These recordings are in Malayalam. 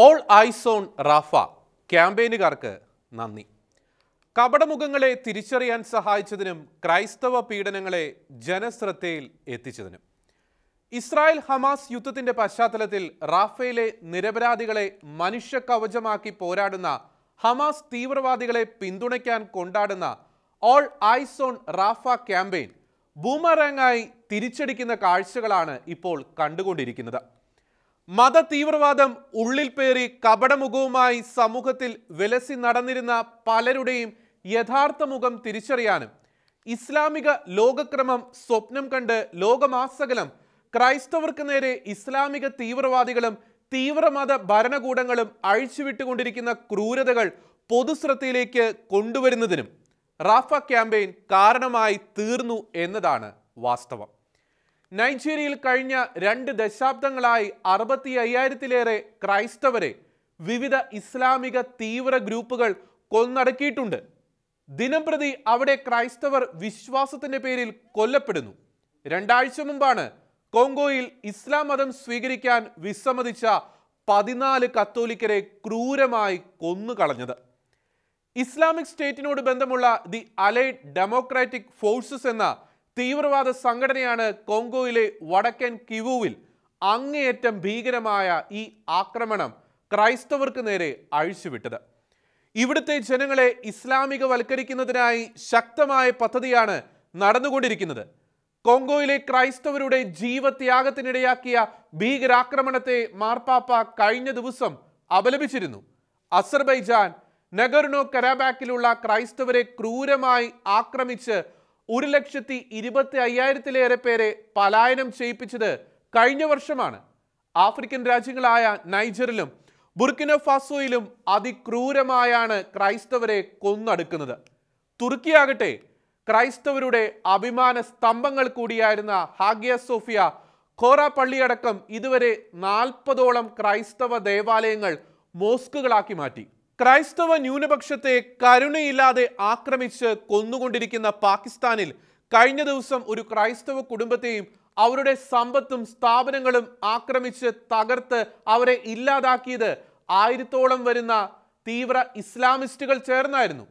ഓൾ ഐസോൺ റാഫ ക്യാമ്പയിനുകാർക്ക് നന്ദി കപടമുഖങ്ങളെ തിരിച്ചറിയാൻ സഹായിച്ചതിനും ക്രൈസ്തവ പീഡനങ്ങളെ ജനശ്രദ്ധയിൽ എത്തിച്ചതിനും ഇസ്രായേൽ ഹമാസ് യുദ്ധത്തിന്റെ പശ്ചാത്തലത്തിൽ റാഫയിലെ നിരപരാധികളെ മനുഷ്യ കവചമാക്കി പോരാടുന്ന ഹമാസ് തീവ്രവാദികളെ പിന്തുണയ്ക്കാൻ കൊണ്ടാടുന്ന ഓൾ ഐസോൺ റാഫ ക്യാമ്പയിൻ ബൂമറാങ്ങായി തിരിച്ചടിക്കുന്ന കാഴ്ചകളാണ് ഇപ്പോൾ കണ്ടുകൊണ്ടിരിക്കുന്നത് മത തീവ്രവാദം ഉള്ളിൽ പേറി കപടമുഖവുമായി സമൂഹത്തിൽ വിലസി നടന്നിരുന്ന പലരുടെയും യഥാർത്ഥ മുഖം തിരിച്ചറിയാനും ഇസ്ലാമിക ലോകക്രമം സ്വപ്നം കണ്ട് ലോകമാസകലം ക്രൈസ്തവർക്ക് നേരെ ഇസ്ലാമിക തീവ്രവാദികളും തീവ്രമത ഭരണകൂടങ്ങളും അഴിച്ചുവിട്ടുകൊണ്ടിരിക്കുന്ന ക്രൂരതകൾ പൊതുശ്രദ്ധയിലേക്ക് കൊണ്ടുവരുന്നതിനും റാഫ ക്യാമ്പയിൻ കാരണമായി തീർന്നു എന്നതാണ് വാസ്തവം നൈജീരിയയിൽ കഴിഞ്ഞ രണ്ട് ദശാബ്ദങ്ങളായി അറുപത്തി അയ്യായിരത്തിലേറെ ക്രൈസ്തവരെ വിവിധ ഇസ്ലാമിക തീവ്ര ഗ്രൂപ്പുകൾ കൊന്നടക്കിയിട്ടുണ്ട് ദിനംപ്രതി അവിടെ ക്രൈസ്തവർ വിശ്വാസത്തിന്റെ പേരിൽ കൊല്ലപ്പെടുന്നു രണ്ടാഴ്ച മുമ്പാണ് കോങ്കോയിൽ ഇസ്ലാം മതം സ്വീകരിക്കാൻ വിസമ്മതിച്ച പതിനാല് കത്തോലിക്കരെ ക്രൂരമായി കൊന്നുകളഞ്ഞത് ഇസ്ലാമിക് സ്റ്റേറ്റിനോട് ബന്ധമുള്ള ദി അലൈഡ് ഡെമോക്രാറ്റിക് ഫോഴ്സസ് എന്ന തീവ്രവാദ സംഘടനയാണ് കോങ്കോയിലെ വടക്കൻ കിവുവിൽ അങ്ങേയറ്റം ഭീകരമായ ഈ ആക്രമണം ക്രൈസ്തവർക്ക് നേരെ അഴിച്ചുവിട്ടത് ഇവിടുത്തെ ജനങ്ങളെ ഇസ്ലാമികവൽക്കരിക്കുന്നതിനായി ശക്തമായ പദ്ധതിയാണ് നടന്നുകൊണ്ടിരിക്കുന്നത് കോങ്കോയിലെ ക്രൈസ്തവരുടെ ജീവത്യാഗത്തിനിടയാക്കിയ ഭീകരാക്രമണത്തെ മാർപ്പാപ്പ കഴിഞ്ഞ ദിവസം അപലപിച്ചിരുന്നു അസർബൈജാൻ നഗർനോ കരാബാക്കിലുള്ള ക്രൈസ്തവരെ ക്രൂരമായി ആക്രമിച്ച് ഒരു ലക്ഷത്തി ഇരുപത്തി അയ്യായിരത്തിലേറെ പേരെ പലായനം ചെയ്യിപ്പിച്ചത് കഴിഞ്ഞ വർഷമാണ് ആഫ്രിക്കൻ രാജ്യങ്ങളായ നൈജറിലും ബുർക്കിന ഫാസോയിലും അതിക്രൂരമായാണ് ക്രൈസ്തവരെ കൊന്നടുക്കുന്നത് തുർക്കിയാകട്ടെ ക്രൈസ്തവരുടെ അഭിമാന സ്തംഭങ്ങൾ കൂടിയായിരുന്ന ഹാഗിയ സോഫിയ ഖോറ പള്ളിയടക്കം ഇതുവരെ നാൽപ്പതോളം ക്രൈസ്തവ ദേവാലയങ്ങൾ മോസ്കുകളാക്കി മാറ്റി ക്രൈസ്തവ ന്യൂനപക്ഷത്തെ കരുണയില്ലാതെ ആക്രമിച്ച് കൊന്നുകൊണ്ടിരിക്കുന്ന പാകിസ്ഥാനിൽ കഴിഞ്ഞ ദിവസം ഒരു ക്രൈസ്തവ കുടുംബത്തെയും അവരുടെ സമ്പത്തും സ്ഥാപനങ്ങളും ആക്രമിച്ച് തകർത്ത് അവരെ ഇല്ലാതാക്കിയത് ആയിരത്തോളം വരുന്ന തീവ്ര ഇസ്ലാമിസ്റ്റുകൾ ചേർന്നായിരുന്നു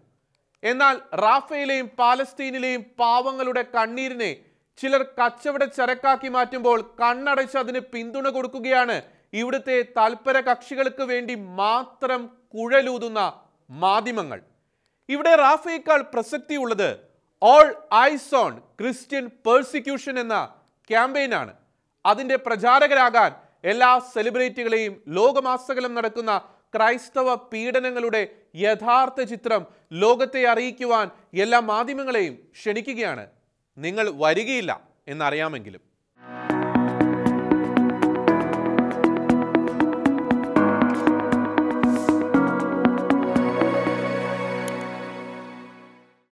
എന്നാൽ റാഫയിലെയും പാലസ്തീനിലെയും പാവങ്ങളുടെ കണ്ണീരിനെ ചിലർ കച്ചവട ചരക്കാക്കി മാറ്റുമ്പോൾ കണ്ണടച്ച് അതിന് പിന്തുണ കൊടുക്കുകയാണ് ഇവിടുത്തെ തൽപര കക്ഷികൾക്ക് വേണ്ടി മാത്രം കുഴലൂതുന്ന മാധ്യമങ്ങൾ ഇവിടെ റാഫയേക്കാൾ പ്രസക്തിയുള്ളത് all eyes on Christian persecution എന്ന ക്യാമ്പയിനാണ് അതിൻ്റെ പ്രചാരകരാകാൻ എല്ലാ സെലിബ്രിറ്റികളെയും ലോകമാസകലം നടക്കുന്ന ക്രൈസ്തവ പീഡനങ്ങളുടെ യഥാർത്ഥ ചിത്രം ലോകത്തെ അറിയിക്കുവാൻ എല്ലാ മാധ്യമങ്ങളെയും ക്ഷണിക്കുകയാണ് നിങ്ങൾ വരികയില്ല എന്നറിയാമെങ്കിലും